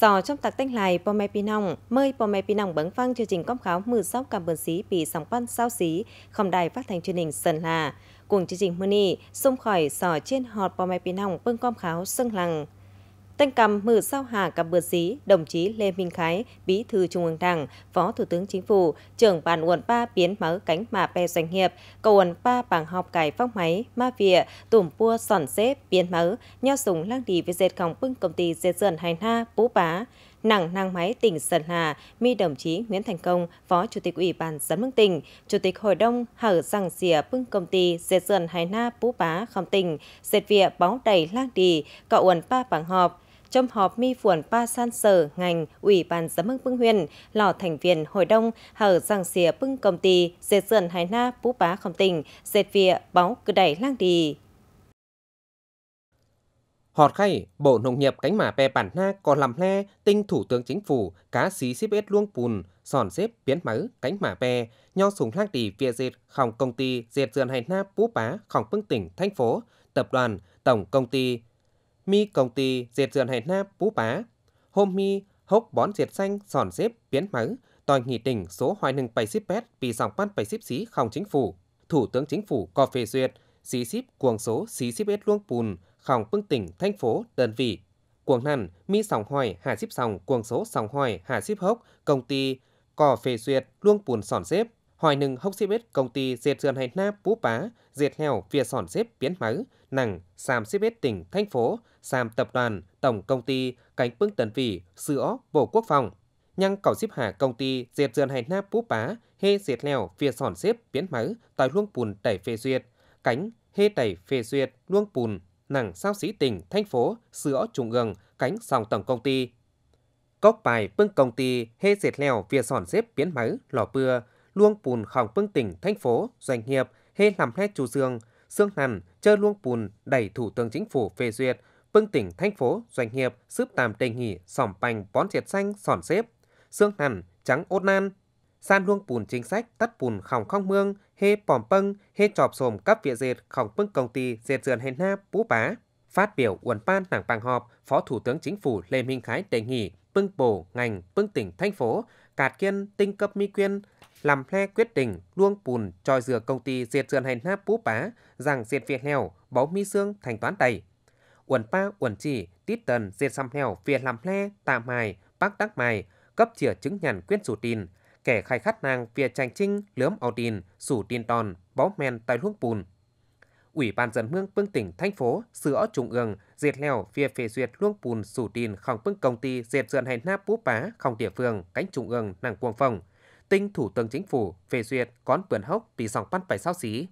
Sò trong tạc tách lại Pome Pinong, mời Pome Pinong bấn phăng chương trình công kháo mưa sóc cảm ơn xí bị sóng văn sao xí, không đài phát thanh truyền hình Sơn Hà. Cùng chương trình mưa nì, xông khỏi sò trên họt Pome Pinong bưng cóp kháo sưng lằng. Tên cầm mở sao hạ cặp bữa dí, đồng chí Lê Minh Khái, Bí thư Trung ương Đảng, Phó Thủ tướng Chính phủ, trưởng bàn uẩn ba biến mở cánh mà pe doanh nghiệp, cầu uẩn ba bảng học cải phong máy, ma vỉa, tủm pua sòn xếp, biến mở, nho súng lang đi với dệt khóng bưng công ty dệt dần hành na bú bá nặng năng máy tỉnh Sơn Hà, mi đồng chí Nguyễn Thành Công, Phó Chủ tịch Ủy ban dân đốc tỉnh, Chủ tịch Hội đồng hở rằng xìa bưng công ty dệt dần hải na bú bá không tỉnh, dệt vịa báo đầy lang đì cậu uẩn ba bảng họp, trong họp mi phuẩn pa san sở ngành ủy ban giám mưng bưng huyền lò thành viên hội đông hở giang xìa bưng công ty dệt dần hải na phú bá không tình dệt vịa báo cứ đẩy lang đi Họt khay, Bộ Nông nghiệp cánh mả bè bản na còn làm le, tinh Thủ tướng Chính phủ, cá xí xếp ết luông pùn, sòn xếp biến mứ, cánh mả bè, nho sùng lang tỷ vịa dệt, khòng công ty, dệt dườn hải na phú bá, khòng bưng tỉnh, thành phố, tập đoàn, tổng công ty, mi công ty diệt dườn hải nam bú bá. Hôm mi hốc bón diệt xanh sòn xếp biến mắng tòi nghị tỉnh số hoài nâng bày xếp pet vì dòng ban bày xếp xí không chính phủ. Thủ tướng chính phủ có phê duyệt xí xíp cuồng số xí xíp ết luông bùn không bưng tỉnh thành phố đơn vị. Cuồng hẳn mi sòng hoài hà xíp sòng cuồng số sòng hoài hà xíp hốc công ty có phê duyệt luông bùn sòn xếp hỏi nừng hốc xếp bết công ty diệt dườn hay na bú bá, diệt heo via sòn xếp biến máu, nặng, xàm xếp bết tỉnh, thành phố, xàm tập đoàn, tổng công ty, cánh bưng tần vỉ, sữa, bộ quốc phòng. Nhăng cầu xếp hạ công ty diệt dườn hay na bú bá, hê diệt heo via sòn xếp biến máu, tòi luông bùn tẩy phê duyệt, cánh, hê tẩy phê duyệt, luông bùn, nặng sao sĩ tỉnh, thành phố, sữa trung ương, cánh sòng tổng công ty, Cốc bài bưng công ty hê diệt lèo via sòn xếp biến máu, lò bưa, luông pùn khỏng pưng tỉnh thành phố doanh nghiệp hê làm hết chủ dương xương hẳn chơi luông pùn đẩy thủ tướng chính phủ phê duyệt pưng tỉnh thành phố doanh nghiệp sướp tạm đề nghỉ sỏm bành bón triệt xanh sỏn xếp xương hẳn trắng ốt nan san luông pùn chính sách tắt pùn khỏng không mương hê pòm pâng hê chọp xồm cấp vịa dệt khỏng pưng công ty dệt dườn hên na bú bá Phát biểu uẩn ban tảng bằng họp, Phó Thủ tướng Chính phủ Lê Minh Khái đề nghị pưng bổ ngành, pưng tỉnh thành phố, cạt kiên, tinh cấp mi quyên, làm hle quyết định luông pùn tròi dừa công ty diệt dườn hành náp bú bá, rằng diệt việt heo, báu mi xương thành toán đầy. Uẩn pa uẩn chỉ, tít tần diệt xăm heo, việt làm hle, tạm mài, bác đắc mài, cấp chìa chứng nhằn quyết sủ tin. Kẻ khai khát nàng việt tranh trinh, lướm ao tin, sủ tin tòn, báu men tại luông pùn. Ủy ban dân hương phương tỉnh thành phố sửa trung ương diệt lèo phía phê duyệt luông pùn sủ tin không phương công ty diệt dườn hành náp bú bá không địa phương cánh trung ương nàng cuồng phòng tinh Thủ tướng Chính phủ phê duyệt con vườn hốc tỷ dòng pan phải sao xí.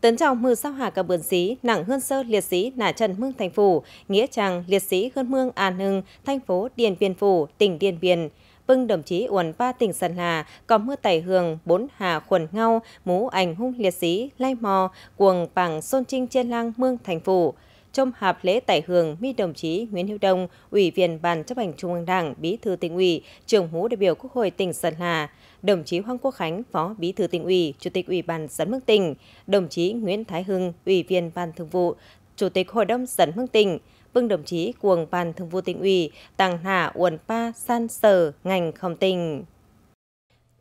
Tấn trọng mưa sao hạ cả bườn xí, nặng hơn sơ liệt sĩ nả trần mương thành phủ, nghĩa trang liệt sĩ hơn mương an hưng, thành phố Điền Biên Phủ, tỉnh Điền Biên vâng đồng chí uẩn ba tỉnh sơn Hà, có mưa tài hường, bốn hà khuẩn ngao, mũ ảnh hung liệt sĩ, lai mò, cuồng bảng xôn trinh trên lang mương thành phủ trong hạp lễ tài hường mi đồng chí Nguyễn Hữu Đông, Ủy viên Ban chấp hành Trung ương Đảng, Bí thư tỉnh ủy, trưởng hú đại biểu Quốc hội tỉnh Sơn Hà, đồng chí Hoàng Quốc Khánh, Phó Bí thư tỉnh ủy, Chủ tịch Ủy ban dân mức tỉnh, đồng chí Nguyễn Thái Hưng, Ủy viên Ban thường vụ, Chủ tịch Hội đồng dân mức tỉnh, vương đồng chí cuồng ban thường vụ tỉnh ủy tàng hạ uẩn pa san sở ngành khom tình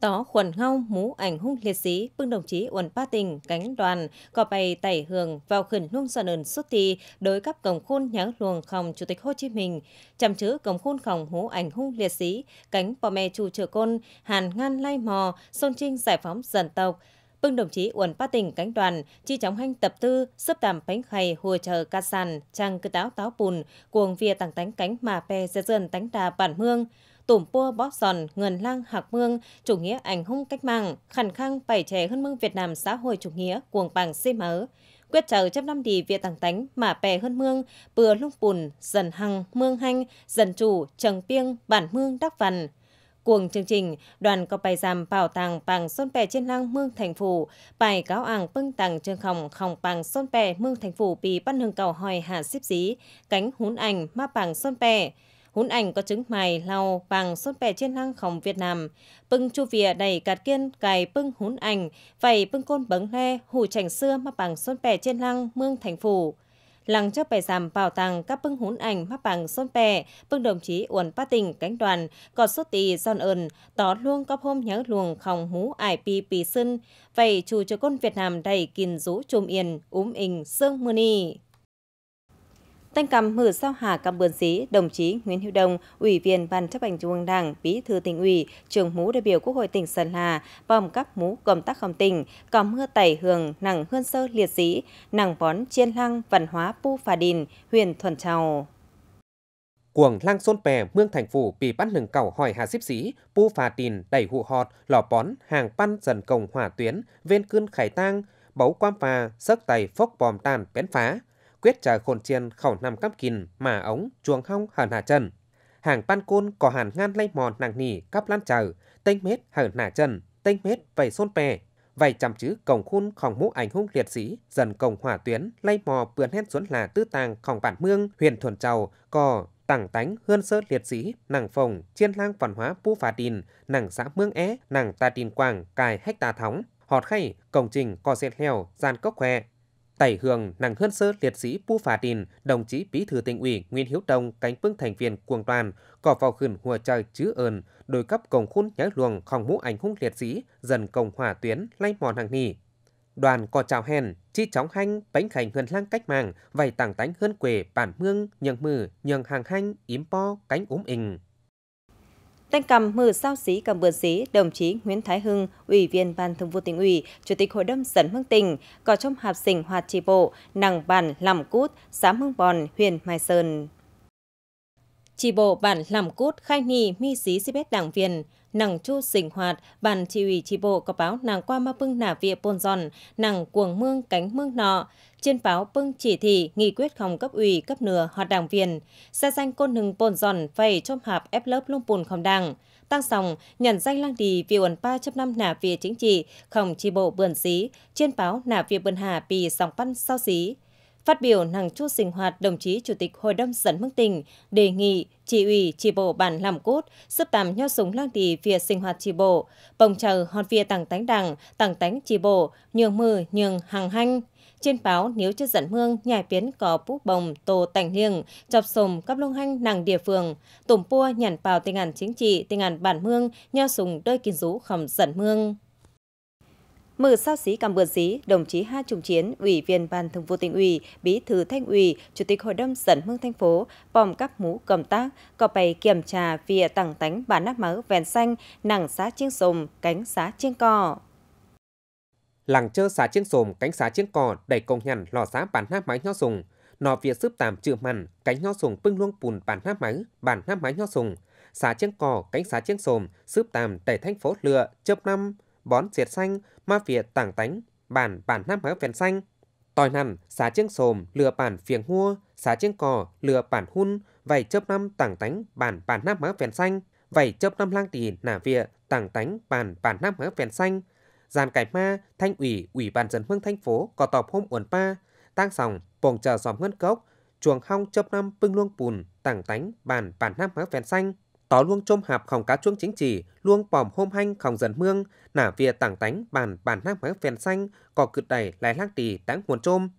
đó khuẩn ngau mũ ảnh hung liệt sĩ bưng đồng chí uẩn pa tình cánh đoàn có bày tẩy hưởng vào khẩn nung sơn ẩn xuất thi đối cấp cổng khôn nhớ luồng khòng chủ tịch hồ chí minh chăm chữ cổng khôn khòng mũ ảnh hung liệt sĩ cánh bò mè chủ trợ côn hàn ngăn lai mò xôn trinh giải phóng dân tộc bưng đồng chí Uẩn pa Tỉnh cánh đoàn, chi chóng hanh tập tư, sấp tàm bánh khay hùa chờ ca sàn, trang cứ táo táo bùn, cuồng vía tàng tánh cánh mà pe dê dơn tánh đà bản mương. Tùm pua bóp giòn, ngần lang hạc mương, chủ nghĩa ảnh hung cách mạng, khẳng khăng bảy trẻ hơn mương Việt Nam xã hội chủ nghĩa, cuồng bằng xê mớ quyết trở trăm năm đi vía tàng tánh mà pè hơn mương bừa lung bùn dần hằng mương hanh dần chủ trần piêng bản mương đắc vằn Cuồng chương trình, đoàn có bài giam bảo tàng bằng xôn pè trên lăng mương thành phủ, bài cáo ảng bưng tàng trương khổng khổng bằng xôn pè mương thành phủ bị bắt hương cầu hỏi hạ xếp dí, cánh hún ảnh ma bằng xôn pè Hún ảnh có trứng mài lau bằng xôn pè trên lăng khổng Việt Nam. Bưng chu vỉa đầy cạt kiên cài bưng hún ảnh, vầy bưng côn bấng le hủ chảnh xưa ma bằng xôn pè trên lăng mương thành phủ làng cho bài giảm bảo tàng các bưng hún ảnh mắc bằng xôn pè, bưng đồng chí uẩn bá tình cánh đoàn, có số tì giòn ơn, tỏ luôn có hôm nhớ luồng khòng hú ải pi pì sân, vậy chủ cho con Việt Nam đầy kìn rú chùm yên, úm ình sương mưa ni. Tên cầm mở sao hà cầm bườn xí, đồng chí Nguyễn Hữu Đông, Ủy viên Ban chấp hành Trung ương Đảng, Bí thư tỉnh ủy, trường mũ đại biểu Quốc hội tỉnh Sơn La, bom các mũ công tác không tỉnh, cầm mưa tẩy hường, nặng hương sơ liệt sĩ, nặng bón chiên lăng văn hóa pu phà đình, huyền thuần trào. Cuồng lang xôn pè mương thành phủ bị bắt lừng cầu hỏi hà xíp xí, pu phà tìn đẩy hụ họt, lò bón, hàng pan dần cổng hỏa tuyến, ven cơn khải tang, bấu quan phà, sớc tay phốc bòm tàn bén phá quyết trả khôn chiên khẩu nằm cắp kín mà ống chuồng hong hở hạ chân hàng pan côn có hàn ngan lây mòn nặng nỉ cắp lan chờ tênh mết hở hạ chân tênh mết vầy xôn pè vầy chăm chứ cổng khun khổng mũ ảnh hung liệt sĩ dần cổng hỏa tuyến lây mò bươn hét xuống là tư tàng khổng bản mương huyền thuần trầu cò tảng tánh hương sơ liệt sĩ nàng phồng chiên lang văn hóa pu phà tin nàng xã mương é nàng ta tin quảng cài hách tà thóng họt khay công trình co dệt heo gian cốc khoe Tẩy hưởng nặng hơn sơ liệt sĩ Pu Phà Đình, đồng chí Bí thư tỉnh ủy Nguyễn Hiếu Đông cánh bưng thành viên cuồng đoàn, cỏ vào khẩn hùa trời chứ ơn, đối cấp cổng khôn nhái luồng khòng mũ ảnh hung liệt sĩ, dần cổng hỏa tuyến, lay mòn hàng nỉ. Đoàn có chào hèn, chi chóng hanh, bánh khảnh hơn lang cách mạng, vầy tảng tánh hơn quề, bản mương, nhường mử, nhường hàng hanh, yếm po, cánh úm ình. Tên cầm mở sao xí cầm bừa xí, đồng chí Nguyễn Thái Hưng, Ủy viên Ban Thường vụ tỉnh ủy, Chủ tịch Hội đồng dân hương tỉnh, có trong hạp sinh hoạt tri bộ, nàng bản làm cút, xã Hương Bòn, huyện Mai Sơn. Tri bộ bản làm cút khai nì mi xí xí bét đảng viên, nàng chu sinh hoạt, bản tri ủy tri bộ có báo nàng qua ma bưng nả vịa bồn giòn, nàng cuồng mương cánh mương nọ, trên báo bưng chỉ thị nghị quyết không cấp ủy cấp nửa hoạt đảng viên, xe danh côn hừng bồn giòn phải chôm hạp ép lớp lung bùn không đảng. Tăng sòng, nhận danh lang đi vì ba trăm năm nả về chính trị, không chi bộ bườn xí, trên báo nả về bườn hà bị sòng băn sao xí. Phát biểu nàng chút sinh hoạt, đồng chí Chủ tịch Hội đồng dẫn Mức tỉnh đề nghị chỉ ủy chỉ bộ bản làm cốt, sắp tạm nho súng lang đi việc sinh hoạt chỉ bộ, bồng chờ hòn vía tàng tánh đảng, tàng tánh chỉ bộ, nhường mưa nhường hàng hanh, trên báo nếu chưa dẫn mương nhài biến có bú bồng, tổ tành hiền, chọc sùng, cắp lông hanh nàng địa phương. Tổm pua nhàn vào tình ảnh chính trị, tình ảnh bản mương, nho sùng đôi kinh rú khẩm dẫn mương. Mở sao xí cầm bữa xí, đồng chí Ha trùng Chiến, Ủy viên Ban Thường vụ tỉnh ủy, Bí thư Thanh ủy, Chủ tịch Hội đồng dẫn mương thành phố, bòm cắp mũ cầm tác, có bày kiểm tra vỉa tặng tánh bản nắp máu vèn xanh, nàng xá chiêng sùng, cánh xá chiêng cò làng chơ xá chiếc sồm cánh xá chiếc cò đẩy công nhằn lò xá bản hát máy nho sùng nọ việt sướp tạm trự mằn cánh nho sùng pưng luông bùn bản hát máy bản hát máy nho sùng xá chiếc cò cánh xá chiếc sồm sướp tạm đẩy thanh phố lựa chớp năm bón diệt xanh ma việt tảng tánh bản bản hát máy phèn xanh tòi nằn xá chiếc sồm lừa bản phiền hua xá chiếc cò lừa bản hun vảy chớp năm tảng tánh bản bản hát máy phèn xanh vảy chớp năm lang tỳ nả vịa tảng tánh bản bản hát máy phèn xanh giàn cải ma, thanh ủy, ủy ban dân hương thành phố có tọp hôm uẩn pa, tang sòng, bồng chờ giòm ngân cốc, chuồng hong chớp năm pưng luông bùn, tảng tánh, bàn, bàn nam hóa phèn xanh. Tó luông chôm hạp khòng cá chuông chính chỉ, luông bòm hôm hanh khòng dần mương, nả vìa tảng tánh, bàn, bàn nam hóa phèn xanh, cò cượt đẩy, lái lang tỳ táng nguồn chôm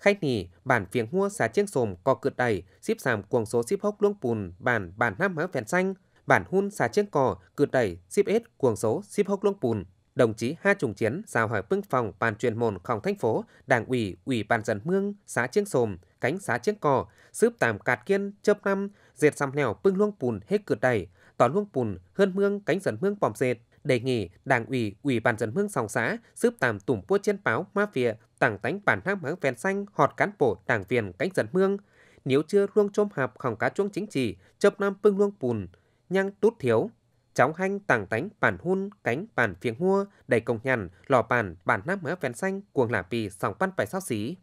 khách nỉ bản phiền hua xà chiếc sồm co cượt đầy xíp sàm cuồng số xíp hốc luông pùn bàn bản nam hóa phèn xanh bản hun xà chiếc cò cượt đầy xíp ết cuồng số xíp hốc luông pùn đồng chí Ha Trùng Chiến giao hỏi bưng phòng ban chuyên thành phố, đảng ủy, ủy ban dân mương, xã Chiếng Sồm, cánh xã Chiếng Cò, sướp tạm cạt kiên, chớp năm, diệt xăm nèo bưng luông bùn hết cửa đầy, tỏ luông bùn, hơn mương, cánh dân mương bòm dệt, đề nghị đảng ủy, ủy ban dân mương sòng xã, sướp tạm tủm bua trên báo, mafia, tảng tánh bản hang máng ven xanh, họt cán bộ, đảng viên, cánh dân mương. Nếu chưa luông chôm hạp khỏng cá chuông chính trị, chớp năm bưng luông bùn, nhăng tút thiếu, chóng hanh tàng tánh bản hun cánh bản phiêng hua đầy công nhằn lò bản bản nam mỡ ven xanh cuồng là pì sòng pan phải sao xí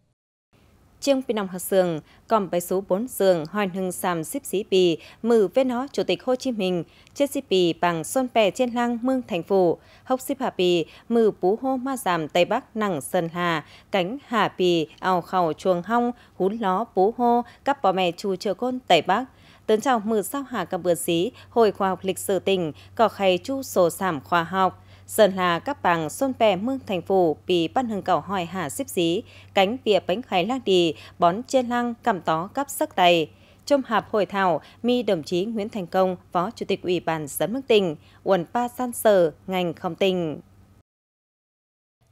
Chiêng Pì Nòng Hạt Sường, còn bài số 4 giường hoàn hưng sàm xíp xí pì mử về nó Chủ tịch Hồ Chí Minh, chết xí pì bằng son pè trên lăng mương thành phủ, hốc xíp hà pì mử bú hô ma giảm Tây Bắc nặng sơn hà, cánh hà pì ao khẩu chuồng hong, hún ló bú hô, cắp bò mè chù chờ côn Tây Bắc, tấn chào mừ sao hà cầm bữa xí, Hội khoa học lịch sử tỉnh, có khay chu sổ sảm khoa học. Sơn là các bảng xôn bè mương thành phủ bị ban hưng cầu hỏi hà xếp xí cánh bìa bánh khay lác đi, bón trên lăng, cầm tó cắp sắc tay. Trong hạp hội thảo, mi đồng chí Nguyễn Thành Công, Phó Chủ tịch Ủy ban Giám đốc tỉnh, quần pa san sở, ngành không tình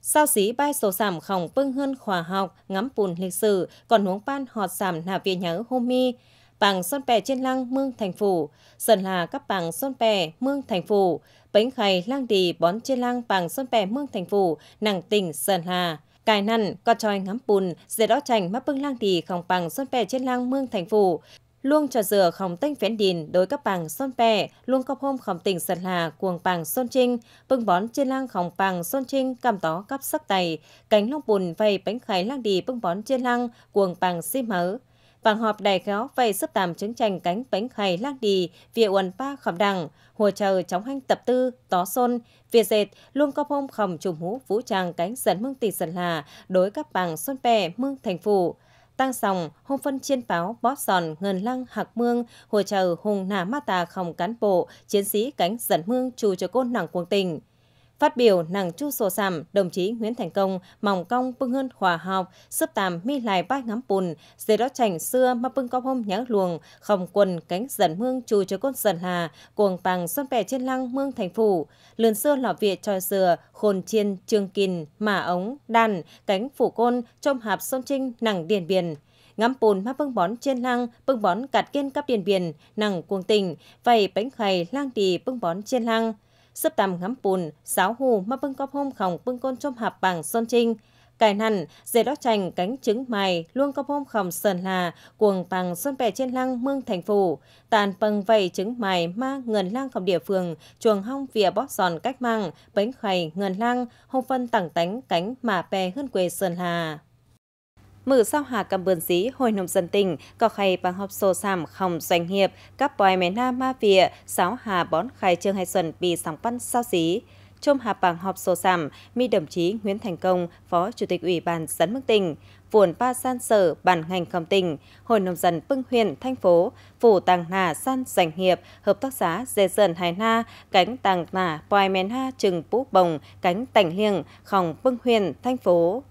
Sao xí bay sổ sảm khổng bưng hơn khoa học, ngắm bùn lịch sử, còn huống ban họt sảm nà viện nhớ hôm mi, Pàng Son Pè Trên Lăng Mương Thành Phủ, Sơn Hà Các Pàng Son Pè Mương Thành Phủ, Bánh Khay Lang Đì Bón Trên Lăng Pàng Son Pè Mương Thành Phủ, Nàng Tỉnh Sơn Hà. Cài năn, co tròi ngắm bùn, dễ đó chành mắt bưng lang đì khòng bằng son pè trên lăng mương thành phủ, luông trò dừa khòng tênh phén đìn đối các bằng son pè luông cốc hôm khòng tỉnh sơn hà cuồng bằng son trinh bưng bón trên lăng khòng bằng son trinh cầm tó cắp sắc tày cánh long bùn vầy bánh khái lang đì bưng bón trên lăng cuồng bằng xi hớ vàng họp đài gáo vay sấp tàm chứng tranh cánh bánh khay lác đi vỉa uẩn pa khẩm đằng hồ chờ chóng hanh tập tư tó xôn vỉa dệt luôn có phong khẩm trùng hú vũ trang cánh dần mương tỷ dần là đối các bằng xuân pè mương thành phủ tăng sòng hôm phân chiên pháo bó sòn ngân lăng hạc mương hồ chờ hùng nà ma tà khổng cán bộ chiến sĩ cánh dần mương trù cho côn nặng cuồng tình Phát biểu nàng chu sổ sảm, đồng chí Nguyễn Thành Công mong công bưng hơn hòa học, sấp tàm mi lại bai ngắm bùn, dế đó chảnh xưa mà bưng có hôm nhớ luồng, không quần cánh dần mương chù cho con dần hà, cuồng bằng xuân bè trên lăng mương thành phủ, lườn xưa lọ việt tròi dừa, khôn chiên, trương kìn, mà ống, đàn, cánh phủ côn, trong hạp sông trinh, nàng điền biển ngắm bùn mà bưng bón trên lăng, bưng bón cạt kiên cắp điền biển, nàng cuồng tình, vậy bánh khầy lang tỳ bưng bón trên lăng sấp tam ngắm bùn, sáo hù mà bưng cóp hôm khổng bưng côn chôm hạp bằng son trinh. Cải nằn, dề đó chành cánh trứng mày luôn cóp hôm khổng sờn là, cuồng bằng son bè trên lăng mương thành phủ. Tàn bằng vầy trứng mày ma ngần lang khổng địa phường, chuồng hong vỉa bót giòn cách mang, bánh khầy ngần lang, hông phân tảng tánh cánh mà bè hơn quê sơn là. Mở sau hạ cầm bờn dí hồi nông dân tỉnh, có khay bằng hộp sổ sảm không doanh nghiệp, các bòi mẹ na ma vịa, sáo hà bón khai trương hai xuân bị sóng bắn sao dí. Trôm hạ bằng họp sổ sảm, mi đồng chí Nguyễn Thành Công, Phó Chủ tịch Ủy ban dân mức tỉnh, vườn ba san sở bản ngành cầm tỉnh, hội nông dân Pưng huyện, thành phố, phủ tàng nà san doanh nghiệp, hợp tác xã dê dần hải na, cánh tàng nà, bòi mén ha trừng bú bồng, cánh tảnh liêng khòng Pưng huyện, thành phố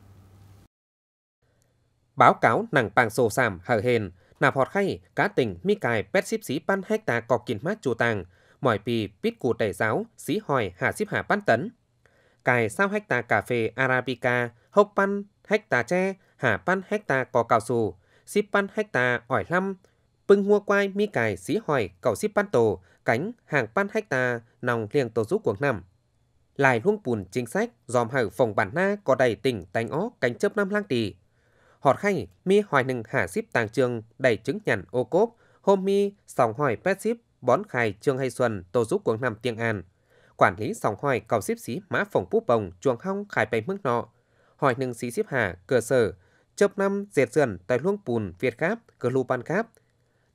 báo cáo nàng pàng sổ sàm hở hền, nạp họt khay, cá tình, mi cài, pet ship xí pan hecta cọ kín mát chù tàng, mỏi pì, pít cù tẩy giáo, xí hỏi hà ship hà pan tấn. Cài sao hecta cà phê Arabica, hốc pan hecta tre, hà pan hecta cò cao su, ship pan hecta ỏi lăm, pưng hua quai mi cài xí hỏi cầu ship pan tổ, cánh hàng pan hecta nòng liền tổ giúp cuộc nằm lại luôn bùn chính sách dòm hở phòng bản na có đầy tỉnh tánh ó cánh chớp năm lang tỷ họt khay mi hoài nừng hả ship tàng trường đầy trứng nhằn ô cốp hôm mi sòng hỏi pet ship bón khai trương hay xuân tổ giúp cuồng nằm tiên an quản lý sòng hỏi cầu ship xí mã phòng búp bồng chuồng hong khai bay mức nọ hỏi nừng xí ship hà cơ sở chớp năm dệt dườn tại luông pùn việt cáp cơ lu ban cáp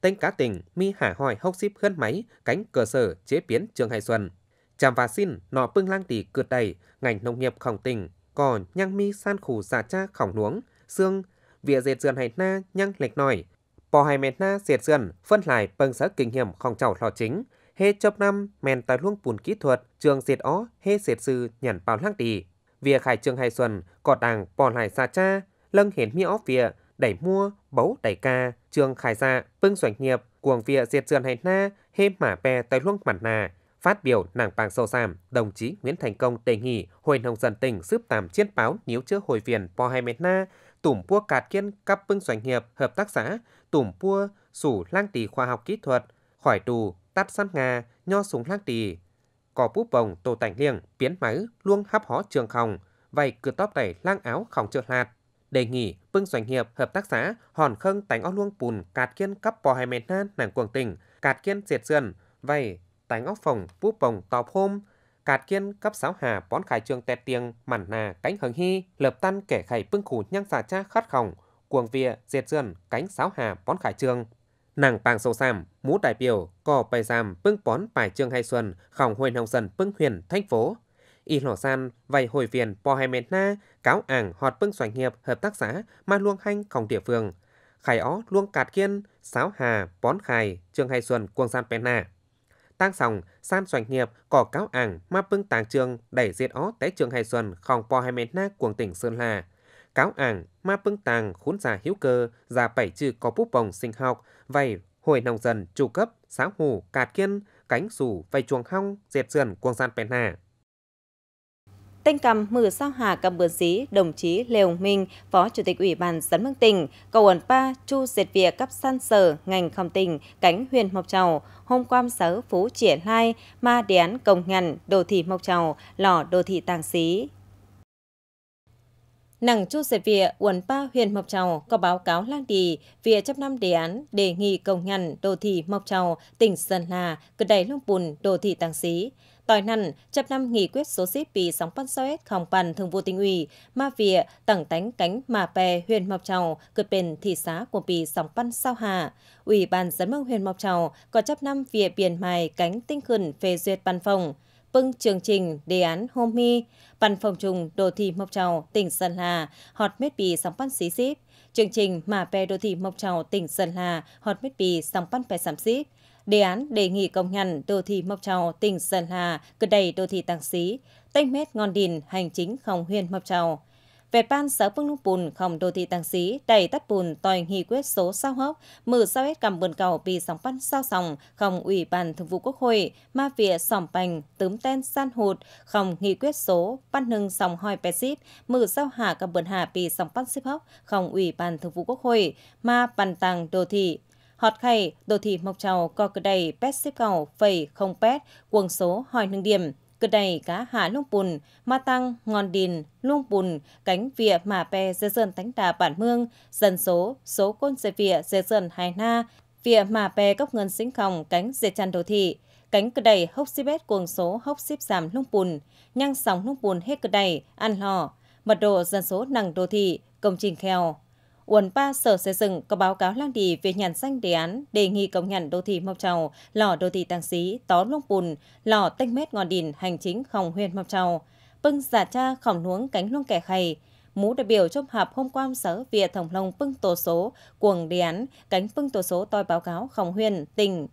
tên cá tình mi hả hỏi hốc ship khơn máy cánh cơ sở chế biến trương hay xuân chạm và xin nọ pưng lang tỷ cượt đầy ngành nông nghiệp khổng tỉnh còn nhang mi san khủ dạ cha khổng nuống xương việc dệt dườn hay na nhăng lệch nổi. Bỏ hai mẹt na dệt dườn phân lại bằng sở kinh nghiệm không chảo lò chính. Hê chốc năm mèn tài luông bùn kỹ thuật trường dệt ó hê dệt sư nhằn bao lăng đi. Việc khải trường hải xuân cỏ đàng bỏ lại xa cha lân hiển mi ó việc đẩy mua bấu đẩy ca trường khải ra dạ, bưng doanh nghiệp cuồng việc diệt dườn hay na hê mả bè tài luông mặt nà Phát biểu nàng bằng sâu xàm đồng chí Nguyễn Thành Công đề nghị Hội nông dân tỉnh xếp tạm chiến báo nếu chưa hồi viên Po Hai Mệt Na tủm pua cạt kiên cấp bưng doanh nghiệp, hợp tác xã, tủm pua sủ lang tỳ khoa học kỹ thuật, khỏi tù, tắt săn ngà, nho súng lang tỳ. Có búp bồng tổ tảnh liêng, biến máy, luông hấp hó trường hồng vậy cứ tóp tẩy lang áo khòng trượt hạt. Đề nghị bưng doanh nghiệp, hợp tác xã, hòn khâng tánh ó luông bùn cạt kiên cấp bò hai mẹt nan nàng cuồng tỉnh, cạt kiên diệt sườn vậy tánh óc phòng búp bồng tọp hôm, cạt kiên cấp sáu hà bón khải trường tẹt tiếng mản nà cánh hằng hy lợp tan kẻ khải pưng khủ nhang xà cha khát khổng, cuồng vịa diệt dườn cánh sáu hà bón khải trường nàng pàng sâu sam mũ đại biểu cò bày giam pưng bón bài trương hay xuân khổng huyền hồng dần pưng huyền thanh phố y lò san vầy hồi viền po hai mệt na cáo ảng họt pưng doanh nghiệp hợp tác xã ma luông hanh khổng địa phương khải ó luông cạt kiên sáo hà bón khải trương hay xuân cuồng san pena tăng sòng, san doanh nghiệp, cỏ cáo ảng, ma bưng tàng trường, đẩy diệt ó té trường hai xuân, khòng po hai mến na cuồng tỉnh Sơn La. Cáo ảng, ma bưng tàng, khốn già hiếu cơ, già bảy chữ có búp bồng sinh học, vầy, hồi nồng dần, trụ cấp, sáo hù, cạt kiên, cánh sủ, vầy chuồng hong, diệt sườn, cuồng gian bèn hà. Tên cầm mở sao hà cầm bữa dí đồng chí Lê Hồng Minh, Phó Chủ tịch Ủy ban dân Mương tỉnh, cầu ẩn pa chu diệt vỉa cấp san sở ngành không tỉnh, cánh huyền Mộc Trầu, hôm qua sở phú triển lai, ma đề án công ngành, đồ thị Mộc Trầu, lò đồ thị Tàng Xí. Nặng chu diệt vịa, uẩn pa huyền Mộc Trầu có báo cáo lan đi về chấp năm đề án đề nghị công nhận đồ thị Mộc Trầu, tỉnh Sơn hà cử đầy lông bùn đồ thị Tàng Xí. Tỏi năn, chấp năm nghị quyết số xít vì sóng pan sao hết bàn thường vụ tỉnh ủy, ma vỉa, tẳng tánh cánh mà pè huyền Mộc Trầu, cực bền thị xã của bị sóng pan sao hà. Ủy ban dân mông huyền Mộc Trầu có chấp năm vỉa biển mài cánh tinh khẩn phê duyệt văn phòng bưng chương trình đề án hôm mi văn phòng trùng đô thị mộc trào tỉnh sơn hà, hot mết bì sóng pan xí xíp chương trình mà pè đô thị mộc trào tỉnh sơn hà, hot mết bì sóng pan pè sắm xíp đề án đề nghị công nhận đô thị Mộc châu tỉnh Sơn La, cơ đầy đô thị tăng Xí, tách mét ngon đìn, hành chính không huyền Mộc châu Về ban xã phương lúc bùn không đô thị tăng Xí, đẩy tắt bùn tòi nghị quyết số sao hốc mở sao hết cầm buồn cầu vì sóng bắt sao sòng, không ủy ban thường vụ quốc hội, ma vỉa sòng bành, tướm tên san hụt, không nghị quyết số, bắt hưng sòng hoi bè xíp, mở sao hạ cầm buồn hạ vì sóng bắt xíp hốc không ủy ban thường vụ quốc hội, ma bàn tàng đô thị Họt Khay, đồ thị Mộc trầu Co Cơ Đầy, pet Xếp Cầu, Phẩy, Không pet Quần Số, Hỏi Nương Điểm, Cơ Đầy, Cá Hạ Lung Bùn, Ma Tăng, Ngon Đìn, Lung Bùn, Cánh Vịa, Mà Pe, Dê Sơn, Tánh Đà, Bản Mương, Dân Số, Số Côn Dê Vịa, Dê Sơn, Hải Na, Vịa, Mà Pe, Cốc Ngân, Sinh Khòng, Cánh, Dê Chăn, đồ Thị, cánh cơ đầy hốc xếp bét quần số hốc xếp giảm lung bùn, nhăng sóng lung bùn hết cơ đầy, ăn lò, mật độ dân số nặng đô thị, công trình kheo. Uẩn Ba Sở Xây dựng có báo cáo lang đi về nhận danh đề án đề nghị công nhận đô thị Mộc Châu, lò đô thị Tăng Xí, Tó Lông Bùn, lò Tênh Mét Ngọn Đìn, Hành Chính Khòng Huyền Mộc Châu, pưng Giả Cha Khòng Nuống Cánh Luông Kẻ Khầy. Mũ đại biểu trong hạp hôm qua sở Việt Thổng Long pưng Tổ Số, Cuồng Đề án, Cánh pưng Tổ Số toi báo cáo Khòng Huyền, tỉnh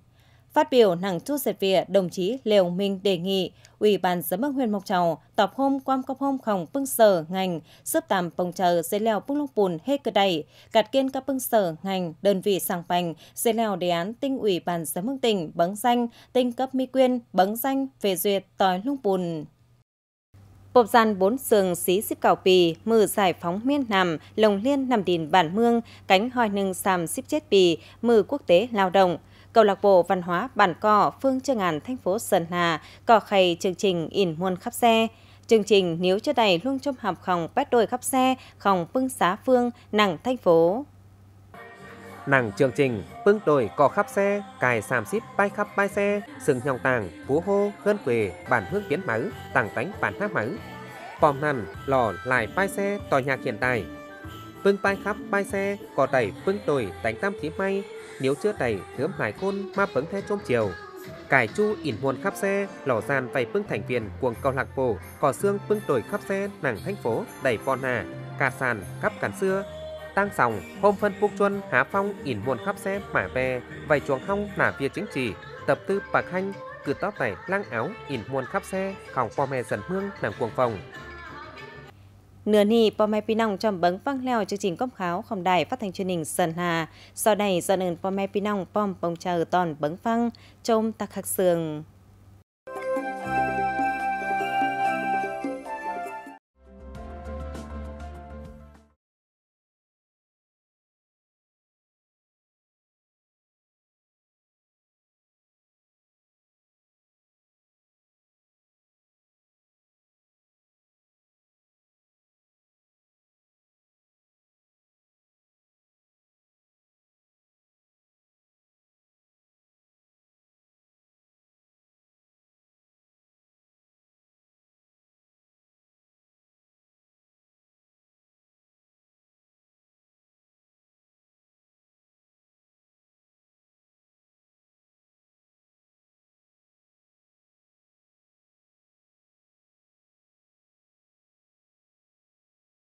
Phát biểu nặng chút giật vỉa, đồng chí Liều Minh đề nghị Ủy ban giám đốc huyện Mộc châu tập hôm quan cấp hôm khổng bưng sở ngành sớp tạm bồng chờ dây leo bưng lông bùn hết cơ đầy gạt kiên các bưng sở ngành đơn vị sàng bành dây leo đề án tinh ủy ban giám đốc tỉnh bấn danh tinh cấp mi quyên bấn danh phê duyệt tỏi lông bùn Bộp gian bốn sườn xí xíp cào pì, mừ giải phóng miên nằm, lồng liên nằm đìn bản mương, cánh hoi nâng xàm xíp chết pì, mừ quốc tế lao động, câu lạc bộ văn hóa bản cò phương Trương Ngàn thành phố Sơn Hà cò khay chương trình in muôn khắp xe. Chương trình nếu cho đầy luôn trong học phòng bát đôi khắp xe, phòng bưng xá phương, nàng thành phố. Nàng chương trình, bưng đôi cò khắp xe, cài sàm xíp bay khắp bay xe, sừng nhòng tàng, phú hô, gân quề, bản hương tiến máu, tàng tánh bản hát máu. Pòm nằm, lò, lại bay xe, tòa nhà hiện đại. Vương bay khắp bay xe, cỏ đẩy vương đồi, đánh tam khí may, nếu chưa đầy thướm mải khôn ma vẫn thế chôm chiều cải chu ỉn muôn khắp xe lò gian vầy pưng thành viên cuồng cầu lạc bổ cỏ xương pưng đổi khắp xe nàng thanh phố đầy bò hà cà sàn khắp cắn xưa tăng sòng hôm phân phúc chuân há phong ỉn muôn khắp xe mả bè vầy chuồng hong nả vía chính trị tập tư bạc hanh cử tóc tẩy lăng áo ỉn muôn khắp xe khòng po mè dần hương nàng cuồng phòng Nửa nì bò mẹ pì nòng trầm bấn văng leo chương trình công kháo không đài phát thanh truyền hình Sơn Hà. Sau đây do nền bò mẹ pì nòng bom bông chờ tòn bấn phăng trôm tạc khắc sường.